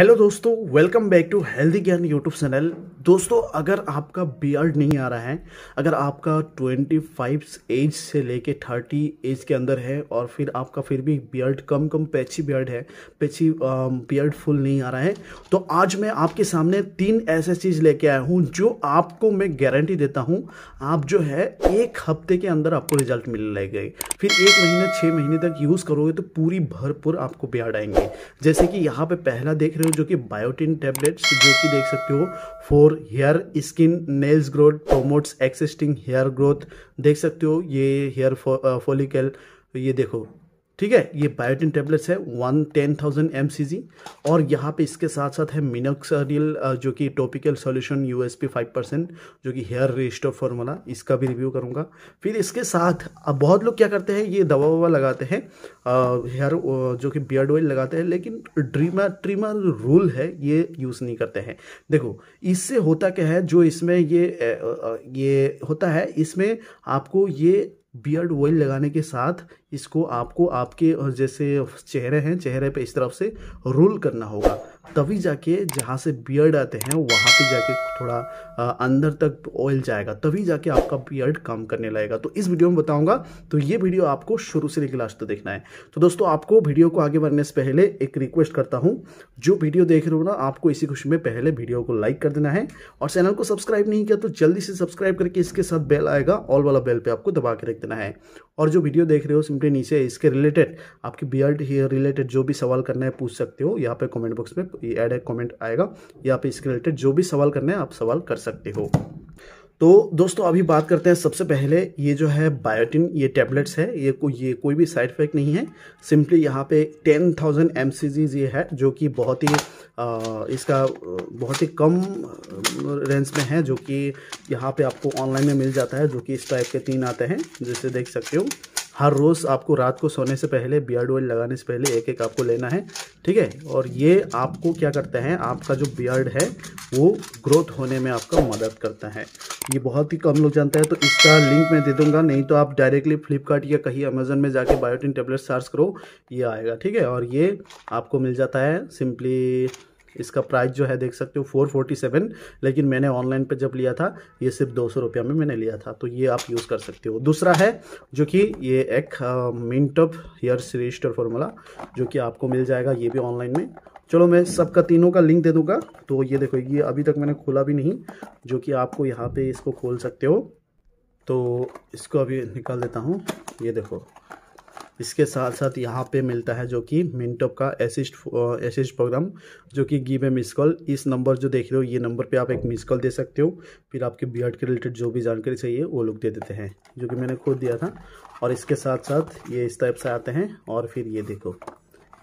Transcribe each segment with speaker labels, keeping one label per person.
Speaker 1: hello दोस्तों welcome back to healthy Gyan YouTube channel दोस्तों अगर आपका बियर्ड नहीं आ रहा है अगर आपका 25 एज से लेके 30 एज के अंदर है और फिर आपका फिर भी बियर्ड कम कम पैची बियर्ड है पैची बियर्ड फुल नहीं आ रहा है तो आज मैं आपके सामने तीन ऐसे चीज़ लेके आया हूँ जो आपको मैं गारंटी देता हूँ आप जो है एक हफ्ते के अंदर आपको रिजल्ट मिलने गए फिर एक महीने छः महीने तक यूज़ करोगे तो पूरी भरपूर आपको बियर्ड आएंगे जैसे कि यहाँ पर पहला देख रहे हो हूँ जो कि बायोटिन टेबलेट्स जो कि देख सकते हो for hair skin nails growth promotes existing hair growth देख सकते हो ये हेयर फॉलिकल ये देखो ठीक है ये बायोटिन टेबलेट्स है one ten thousand M C G और यहाँ पे इसके साथ साथ है मिनोक्सरियल जो कि topical solution USP five percent जो कि हेयर रजिस्टर फॉर्मूला इसका भी रिव्यू करूँगा फिर इसके साथ अब बहुत लोग क्या करते हैं ये दवा ववा लगाते हैं हेयर जो कि बियर्ड ऑयल लगाते हैं लेकिन ड्रीमा ट्रीमा रूल है ये यूज़ नहीं करते हैं देखो इससे होता क्या है जो इसमें ये ये होता है इसमें आपको ये बियर्ड ऑयल लगाने के साथ इसको आपको आपके जैसे चेहरे हैं चेहरे पे इस तरफ से रोल करना होगा तभी जाके जहाँ से बियर्ड आते हैं वहाँ पे जाके थोड़ा अंदर तक ऑयल जाएगा तभी जाके आपका बियर्ड काम करने लगेगा तो इस वीडियो में बताऊंगा तो ये वीडियो आपको शुरू से लेकर लास्ट तक देखना है तो दोस्तों आपको वीडियो को आगे बढ़ने से पहले एक रिक्वेस्ट करता हूँ जो वीडियो देख रहे हो ना आपको इसी खुशी में पहले वीडियो को लाइक कर देना है और चैनल को सब्सक्राइब नहीं किया तो जल्दी से सब्सक्राइब करके इसके साथ बेल आएगा ऑल वाला बेल पर आपको दबा के रख देना है और जो वीडियो देख रहे हो सिंपली नीचे इसके रिलेटेड आपके बियर्ड रिलेटेड जो भी सवाल करना है पूछ सकते हो यहाँ पे कॉमेंट बॉक्स में ये ऐड एक कॉमेंट आएगा या आप इसके रिलेटेड जो भी सवाल करना है आप सवाल कर सकते हो तो दोस्तों अभी बात करते हैं सबसे पहले ये जो है बायोटिन ये टैबलेट्स है ये को ये कोई भी साइड इफेक्ट नहीं है सिंपली यहाँ पे 10,000 थाउजेंड ये है जो कि बहुत ही इसका बहुत ही कम रेंज में है जो कि यहाँ पे आपको ऑनलाइन में मिल जाता है जो कि इस टाइप के तीन आते हैं जिसे देख सकते हो हर रोज़ आपको रात को सोने से पहले बियर्ड ऑयल लगाने से पहले एक एक आपको लेना है ठीक है और ये आपको क्या करता है आपका जो बियर्ड है वो ग्रोथ होने में आपका मदद करता है ये बहुत ही कम लोग जानते हैं तो इसका लिंक मैं दे दूंगा नहीं तो आप डायरेक्टली फ्लिपकार्ट या कहीं अमेजोन में जाके बायोटिन टेबलेट सर्च करो ये आएगा ठीक है और ये आपको मिल जाता है सिंपली इसका प्राइस जो है देख सकते हो फोर फोर्टी सेवन लेकिन मैंने ऑनलाइन पे जब लिया था ये सिर्फ दो सौ रुपया में मैंने लिया था तो ये आप यूज़ कर सकते हो दूसरा है जो कि ये एक मिनटअप हेयर रजिस्टर फॉर्मूला जो कि आपको मिल जाएगा ये भी ऑनलाइन में चलो मैं सबका तीनों का लिंक दे दूंगा तो ये देखो ये अभी तक मैंने खोला भी नहीं जो कि आपको यहाँ पे इसको खोल सकते हो तो इसको अभी निकाल देता हूँ ये देखो इसके साथ साथ यहाँ पे मिलता है जो कि मिनटॉप का एसिस्ट एसिस्ट प्रोग्राम जो कि गिव ए मिस कॉल इस नंबर जो देख रहे हो ये नंबर पे आप एक मिस कॉल दे सकते हो फिर आपके बी के रिलेटेड जो भी जानकारी चाहिए वो लोग दे देते हैं जो कि मैंने खुद दिया था और इसके साथ साथ ये इस टाइप से आते हैं और फिर ये देखो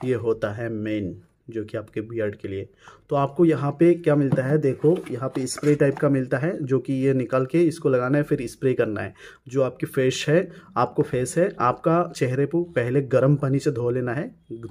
Speaker 1: ये होता है मेन जो कि आपके बियर्ड के लिए तो आपको यहाँ पे क्या मिलता है देखो यहाँ पे स्प्रे टाइप का मिलता है जो कि ये निकाल के इसको लगाना है फिर स्प्रे करना है जो आपकी फेस है आपको फेस है आपका चेहरे को पहले गर्म पानी से धो लेना है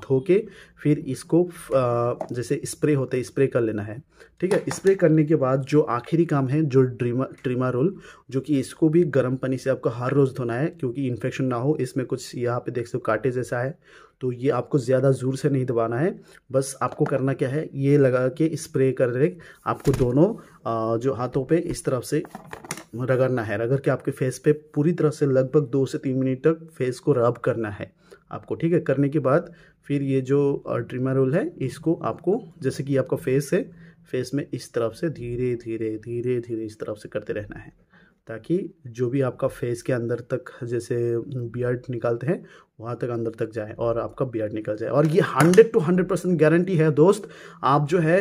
Speaker 1: धो के फिर इसको जैसे स्प्रे होते स्प्रे कर लेना है ठीक है स्प्रे करने के बाद जो आखिरी काम है जो ड्रीमा ट्रीमा रोल जो कि इसको भी गर्म पानी से आपको हर रोज़ धोना है क्योंकि इन्फेक्शन ना हो इसमें कुछ यहाँ पे देख सकते काटे जैसा है तो ये आपको ज़्यादा ज़ोर से नहीं दबाना है बस आपको करना क्या है ये लगा के स्प्रे कर रहे आपको दोनों जो हाथों पे इस तरफ से रगड़ना है रगड़ के आपके फेस पे पूरी तरह से लगभग दो से तीन मिनट तक फेस को रब करना है आपको ठीक है करने के बाद फिर ये जो ट्रिमर रोल है इसको आपको जैसे कि आपका फेस है फेस में इस तरफ से धीरे धीरे धीरे धीरे इस तरफ से करते रहना है ताकि जो भी आपका फेस के अंदर तक जैसे बियर्ड निकालते हैं वहाँ तक अंदर तक जाए और आपका बियर्ड निकल जाए और ये hundred to hundred percent guarantee है दोस्त आप जो है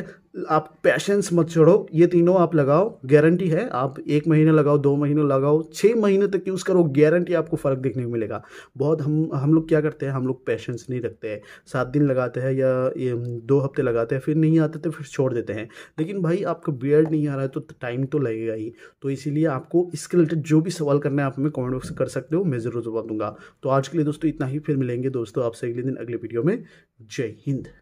Speaker 1: आप पैशंस मत छोड़ो ये तीनों आप लगाओ गारंटी है आप एक महीने लगाओ दो महीने लगाओ छः महीने तक यूज़ करो गारंटी आपको फ़र्क देखने को मिलेगा बहुत हम हम लोग क्या करते हैं हम लोग पैशंस नहीं रखते हैं सात दिन लगाते हैं या ये दो हफ्ते लगाते हैं फिर नहीं आते तो फिर छोड़ देते हैं लेकिन भाई आपका बियर्ड नहीं आ रहा है तो टाइम तो लगेगा ही तो इसीलिए आपको इसके रिलेटेड जो भी सवाल करना है आप हमें कमेंट बॉक्स कर सकते हो मैं ज़रूर जवाब दूंगा तो आज के लिए दोस्तों इतना ही फिर मिलेंगे दोस्तों आपसे अगले दिन अगले वीडियो में जय हिंद